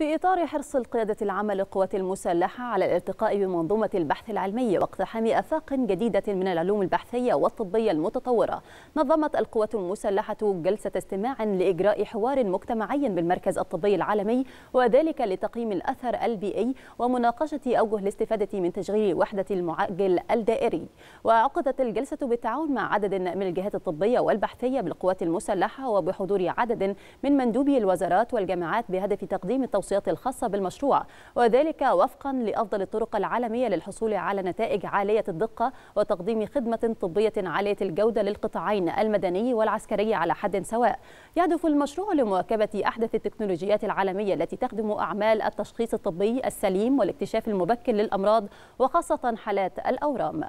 في إطار حرص القيادة العامة للقوات المسلحة على الارتقاء بمنظومة البحث العلمي واقتحام آفاق جديدة من العلوم البحثية والطبية المتطورة نظمت القوات المسلحة جلسة استماع لإجراء حوار مجتمعي بالمركز الطبي العالمي وذلك لتقييم الأثر البيئي ومناقشة أوجه الاستفادة من تشغيل وحدة المعجل الدائري وعقدت الجلسة بالتعاون مع عدد من الجهات الطبية والبحثية بالقوات المسلحة وبحضور عدد من مندوبي الوزارات والجامعات بهدف تقديم التوصيل الشخصيات الخاصة بالمشروع وذلك وفقا لأفضل الطرق العالمية للحصول على نتائج عالية الدقة وتقديم خدمة طبية عالية الجودة للقطاعين المدني والعسكري على حد سواء يهدف المشروع لمواكبة أحدث التكنولوجيات العالمية التي تخدم أعمال التشخيص الطبي السليم والاكتشاف المبكر للأمراض وخاصة حالات الأورام